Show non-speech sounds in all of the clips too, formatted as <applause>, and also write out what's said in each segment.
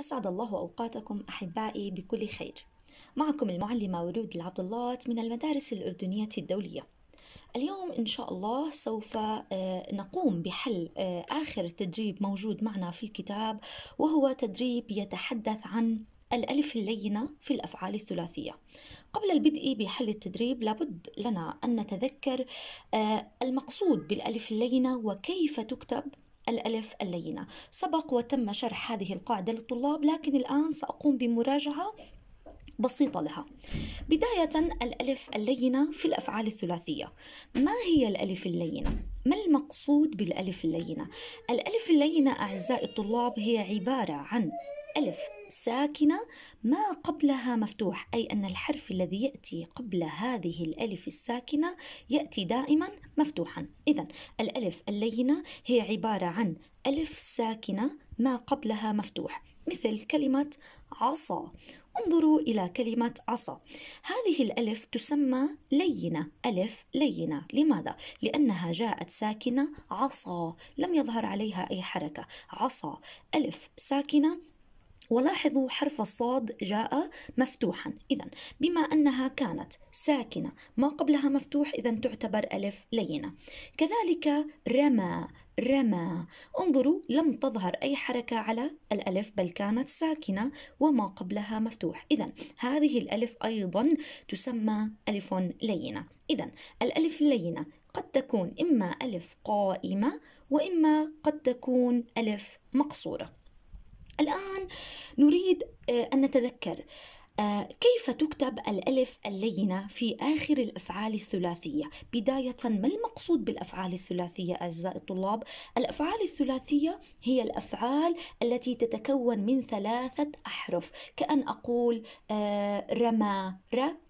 أسعد الله أوقاتكم أحبائي بكل خير معكم المعلمة ورود العبدالله من المدارس الأردنية الدولية اليوم إن شاء الله سوف آه، نقوم بحل آه، آخر تدريب موجود معنا في الكتاب وهو تدريب يتحدث عن الألف اللينة في الأفعال الثلاثية قبل البدء بحل التدريب لابد لنا أن نتذكر آه، المقصود بالألف اللينة وكيف تكتب الألف اللينة سبق وتم شرح هذه القاعدة للطلاب لكن الآن سأقوم بمراجعة بسيطة لها بداية الألف اللينة في الأفعال الثلاثية ما هي الألف اللينة؟ ما المقصود بالألف اللينة؟ الألف اللينة أعزائي الطلاب هي عبارة عن ألف ساكنة ما قبلها مفتوح أي أن الحرف الذي يأتي قبل هذه الألف الساكنة يأتي دائما مفتوحا إذا الألف اللينة هي عبارة عن ألف ساكنة ما قبلها مفتوح مثل كلمة عصا انظروا إلى كلمة عصا هذه الألف تسمى لينة ألف لينة لماذا؟ لأنها جاءت ساكنة عصا لم يظهر عليها أي حركة عصا ألف ساكنة ولاحظوا حرف الصاد جاء مفتوحا إذا بما أنها كانت ساكنة ما قبلها مفتوح إذا تعتبر ألف لينة كذلك رمى رمى انظروا لم تظهر أي حركة على الألف بل كانت ساكنة وما قبلها مفتوح إذا هذه الألف أيضا تسمى ألف لينة إذا الألف اللينة قد تكون إما ألف قائمة وإما قد تكون ألف مقصورة الآن نريد آه، أن نتذكر آه، كيف تكتب الألف اللينة في آخر الأفعال الثلاثية؟ بداية ما المقصود بالأفعال الثلاثية أعزائي الطلاب؟ الأفعال الثلاثية هي الأفعال التي تتكون من ثلاثة أحرف كأن أقول رمى آه،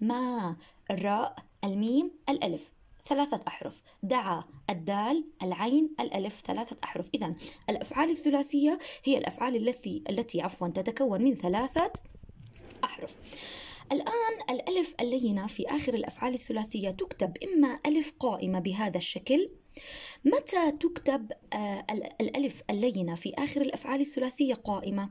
رمى الراء الميم الألف ثلاثة أحرف دعا الدال العين الألف ثلاثة أحرف إذا الأفعال الثلاثية هي الأفعال التي التي عفوا تتكون من ثلاثة أحرف الآن الألف اللينة في آخر الأفعال الثلاثية تكتب إما ألف قائمة بهذا الشكل متى تكتب آه، الألف اللينة في آخر الأفعال الثلاثية قائمة؟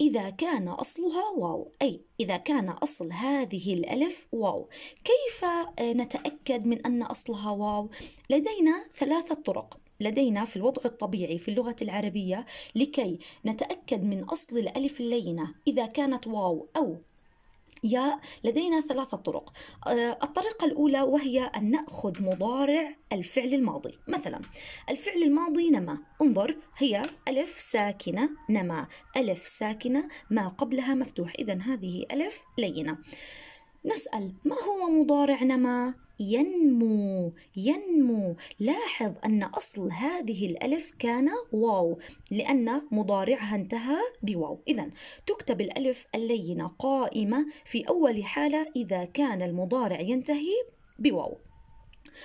إذا كان أصلها واو، أي إذا كان أصل هذه الألف واو، كيف آه، نتأكد من أن أصلها واو؟ لدينا ثلاثة طرق، لدينا في الوضع الطبيعي في اللغة العربية لكي نتأكد من أصل الألف اللينة إذا كانت واو أو يا لدينا ثلاثة طرق آه، الطريقة الأولى وهي أن نأخذ مضارع الفعل الماضي مثلا الفعل الماضي نما انظر هي ألف ساكنة نما ألف ساكنة ما قبلها مفتوح إذا هذه ألف لينة نسأل ما هو مضارع نما ينمو ينمو لاحظ أن أصل هذه الألف كان واو لأن مضارعها انتهى بواو إذا تكتب الألف اللينة قائمة في أول حالة إذا كان المضارع ينتهي بواو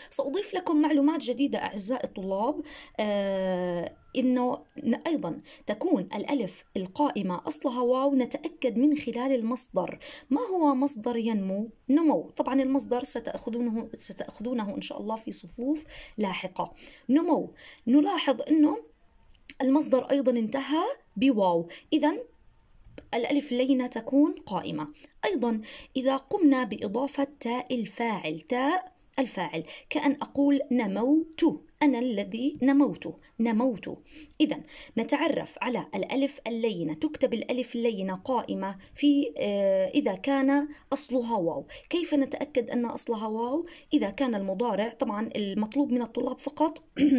سأضيف لكم معلومات جديدة أعزائي الطلاب آه انه ايضا تكون الالف القائمه اصلها واو نتاكد من خلال المصدر ما هو مصدر ينمو نمو طبعا المصدر ستاخذونه ستاخذونه ان شاء الله في صفوف لاحقه نمو نلاحظ انه المصدر ايضا انتهى بواو اذا الألف لينة تكون قائمة أيضا إذا قمنا بإضافة تاء الفاعل تاء الفاعل كأن أقول نموت أنا الذي نموت نموت إذا نتعرف على الألف اللينة تكتب الألف اللينة قائمة في آه، إذا كان أصلها واو كيف نتأكد أن أصلها واو إذا كان المضارع طبعا المطلوب من الطلاب فقط <clears throat>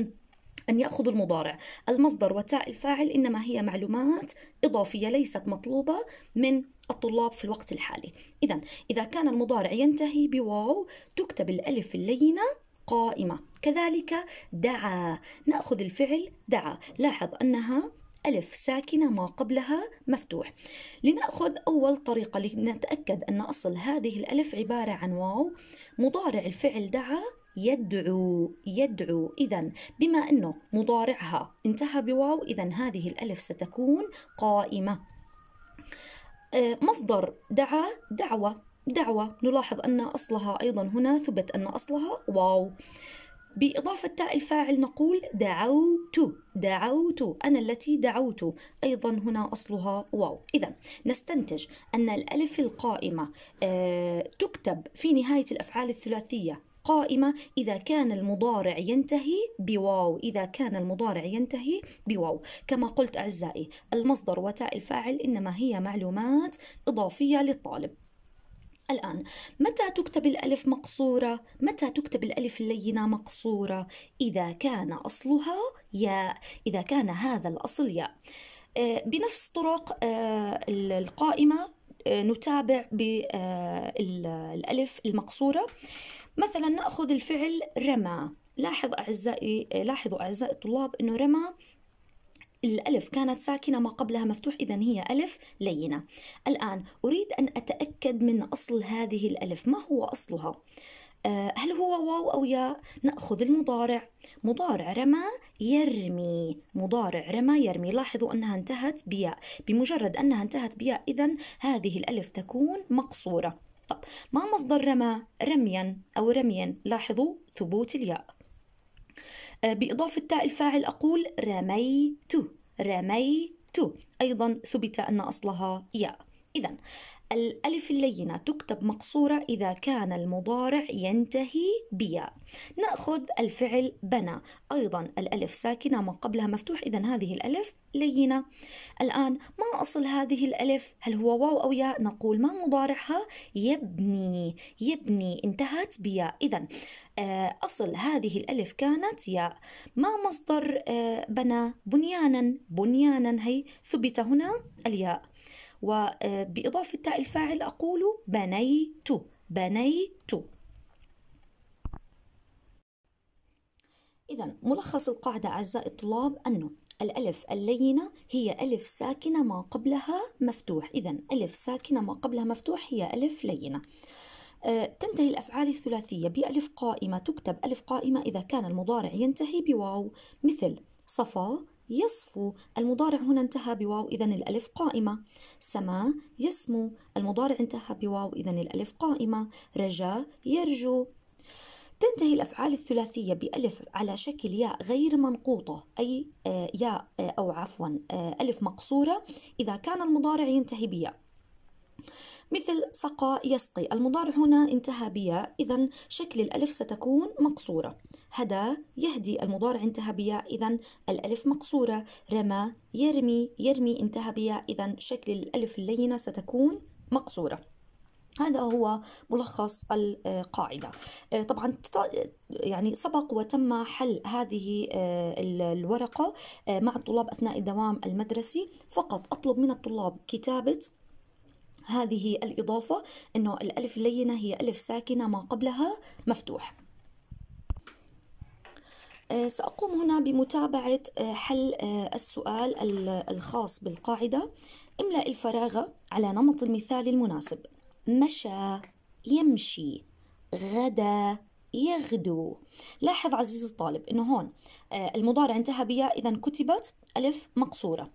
أن يأخذ المضارع المصدر وتاء الفاعل إنما هي معلومات إضافية ليست مطلوبة من الطلاب في الوقت الحالي إذا إذا كان المضارع ينتهي بواو تكتب الألف اللينة قائمة كذلك دعا نأخذ الفعل دعا لاحظ أنها ألف ساكنة ما قبلها مفتوح لنأخذ أول طريقة لنتأكد أن أصل هذه الألف عبارة عن واو مضارع الفعل دعا يدعو يدعو إذا بما أنه مضارعها انتهى بواو إذا هذه الألف ستكون قائمة آه، مصدر دعا دعوة دعوة نلاحظ أن أصلها أيضا هنا ثبت أن أصلها واو بإضافة تاء الفاعل نقول دعوت دعوت أنا التي دعوت أيضا هنا أصلها واو إذا نستنتج أن الألف القائمة آه، تكتب في نهاية الأفعال الثلاثية قائمة إذا كان المضارع ينتهي بواو إذا كان المضارع ينتهي بواو كما قلت أعزائي المصدر وتاء الفاعل إنما هي معلومات إضافية للطالب الآن متى تكتب الألف مقصورة؟ متى تكتب الألف اللينة مقصورة؟ إذا كان أصلها ياء إذا كان هذا الأصل ياء آه، بنفس طرق آه، القائمة آه، نتابع بالألف المقصورة مثلا ناخذ الفعل رمى لاحظ اعزائي لاحظوا اعزائي الطلاب انه رمى الألف كانت ساكنة ما قبلها مفتوح إذا هي ألف لينة الآن أريد أن أتأكد من أصل هذه الألف ما هو أصلها آه، هل هو واو أو ياء نأخذ المضارع مضارع رمى يرمي مضارع رمى يرمي لاحظوا أنها انتهت بياء بمجرد أنها انتهت بياء إذا هذه الألف تكون مقصورة فقط ما مصدر رمى رميا أو رميا لاحظوا ثبوت الياء أه، بإضافة تاء الفاعل أقول رميت رميت أيضا ثبت أن أصلها ياء إذا الألف اللينة تكتب مقصورة إذا كان المضارع ينتهي بيا نأخذ الفعل بنى أيضا الألف ساكنة ما قبلها مفتوح إذا هذه الألف لينة الآن ما أصل هذه الألف هل هو واو أو ياء نقول ما مضارعها يبني يبني انتهت بياء إذا آه، أصل هذه الألف كانت ياء ما مصدر آه، بنى بنيانا بنيانا هي ثبت هنا الياء وبإضافة آه، تاء الفاعل أقول بنيت بنيت إذا ملخص القاعدة أعزائي الطلاب أنه الألف اللينة هي ألف ساكنة ما قبلها مفتوح إذا ألف ساكنة ما قبلها مفتوح هي ألف لينة آه، تنتهي الأفعال الثلاثية بألف قائمة تكتب ألف قائمة إذا كان المضارع ينتهي بواو مثل صفا يصفو المضارع هنا انتهى بواو إذا الألف قائمة سما يسمو المضارع انتهى بواو إذا الألف قائمة رجا يرجو تنتهي الأفعال الثلاثية بألف على شكل ياء غير منقوطة أي آه، ياء آه، أو عفوا آه، ألف مقصورة إذا كان المضارع ينتهي بياء مثل سقى يسقي المضارع هنا انتهى بياء إذا شكل الألف ستكون مقصورة هدى يهدي المضارع انتهى بياء إذا الألف مقصورة رمى يرمي يرمي انتهى بياء إذا شكل الألف اللينة ستكون مقصورة هذا هو ملخص القاعدة آه، طبعا يعني سبق وتم حل هذه آه، الورقة آه، مع الطلاب أثناء الدوام المدرسي فقط أطلب من الطلاب كتابة هذه الإضافة أنه الألف اللينة هي ألف ساكنة ما قبلها مفتوح آه، سأقوم هنا بمتابعة آه، حل آه، السؤال الخاص بالقاعدة املأ الفراغ على نمط المثال المناسب مشى يمشي غدا يغدو لاحظ عزيزي الطالب انه هون المضارع انتهى بياء اذا كتبت ألف مقصورة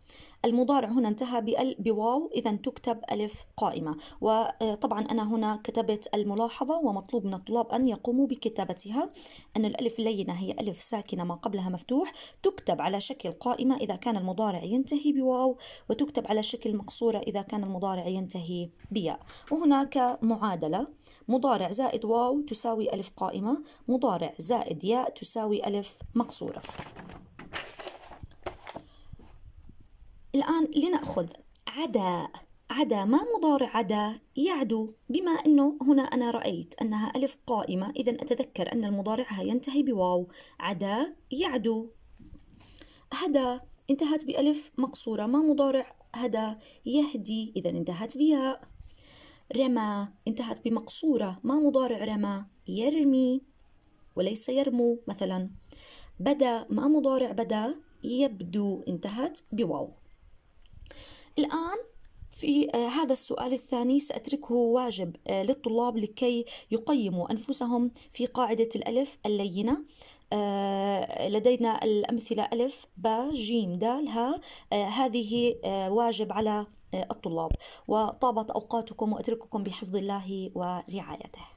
المضارع هنا انتهى بأل بواو إذا تكتب ألف قائمة وطبعا آه، أنا هنا كتبت الملاحظة ومطلوب من الطلاب أن يقوموا بكتابتها أن الألف اللينة هي ألف ساكنة ما قبلها مفتوح تكتب على شكل قائمة إذا كان المضارع ينتهي بواو وتكتب على شكل مقصورة إذا كان المضارع ينتهي بياء وهناك معادلة مضارع زائد واو تساوي ألف قائمة مضارع زائد ياء تساوي ألف مقصورة الآن لنأخذ عداء عدا ما مضارع عدا يعدو بما أنه هنا أنا رأيت أنها ألف قائمة إذا أتذكر أن المضارع ينتهي بواو عدا يعدو هدا انتهت بألف مقصورة ما مضارع هدا يهدي إذا انتهت بياء رمى انتهت بمقصورة ما مضارع رمى يرمي وليس يرمو مثلا بدا ما مضارع بدا يبدو انتهت بواو الآن في آه، هذا السؤال الثاني سأتركه واجب آه، للطلاب لكي يقيموا أنفسهم في قاعدة الألف اللينة آه، لدينا الأمثلة ألف با جيم دال ها هذه واجب على الطلاب وطابت أوقاتكم وأترككم بحفظ الله ورعايته